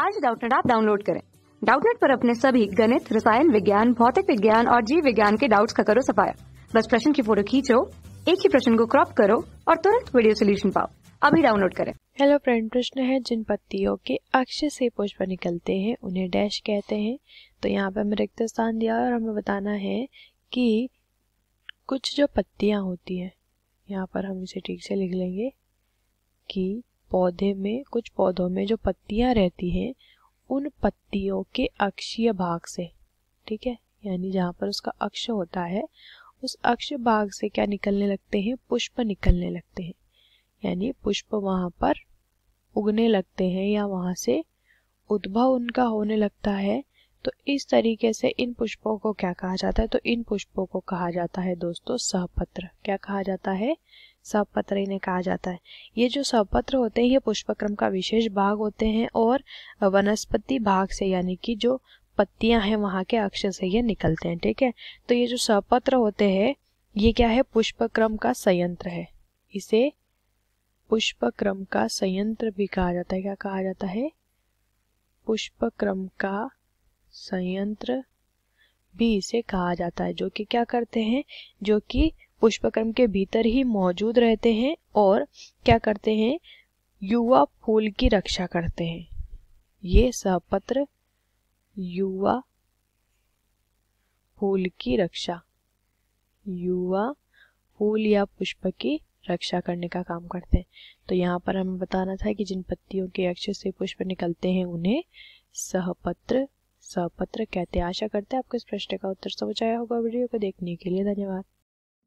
आज डाउटनेट आप डाउनलोड करें डाउटनेट पर अपने सभी गणित रसायन विज्ञान भौतिक विज्ञान और जीव विज्ञान के डाउट्स का करो सफाया बस प्रश्न की फोटो खींचो एक ही प्रश्न को क्रॉप करो और तुरंत वीडियो सोल्यूशन पाओ अभी डाउनलोड करें हेलो फ्रेंड प्रश्न है जिन पत्तियों के अक्ष से पुष्प निकलते हैं उन्हें डैश कहते हैं तो यहाँ पे हमें रिक्त स्थान दिया और हमें बताना है कि कुछ जो पत्तियाँ होती हैं यहाँ पर हम इसे ठीक से लिख लेंगे कि पौधे में कुछ पौधों में जो पत्तियां रहती हैं उन पत्तियों के अक्षीय भाग से ठीक है यानी जहाँ पर उसका अक्ष होता है उस अक्ष भाग से क्या निकलने लगते हैं पुष्प निकलने लगते हैं यानी पुष्प वहाँ पर उगने लगते हैं या वहाँ से उद्भव उनका होने लगता है तो इस तरीके से इन पुष्पों को क्या कहा जाता है तो इन पुष्पों को कहा जाता है दोस्तों सहपत्र क्या कहा जाता है सपत्र इन्हें कहा जाता है ये जो सपत्र होते हैं ये पुष्पक्रम का विशेष भाग होते हैं और वनस्पति भाग से यानी कि जो पत्तियां हैं वहाँ के अक्ष से ये निकलते हैं ठीक है तो ये जो सपत्र होते हैं ये क्या है पुष्पक्रम का संयंत्र है इसे पुष्पक्रम का संयंत्र भी कहा जाता है क्या कहा जाता है पुष्पक्रम का संयंत्र भी इसे कहा जाता है जो कि क्या करते हैं जो कि पुष्पक्रम के भीतर ही मौजूद रहते हैं और क्या करते हैं युवा फूल की रक्षा करते हैं ये सहपत्र युवा फूल की रक्षा युवा फूल या पुष्प की रक्षा करने का काम करते हैं तो यहाँ पर हमें बताना था कि जिन पत्तियों के अक्ष से पुष्प निकलते हैं उन्हें सहपत्र सहपत्र कहते आशा करते हैं आपको इस प्रश्न का उत्तर समझ आया होगा वीडियो को देखने के लिए धन्यवाद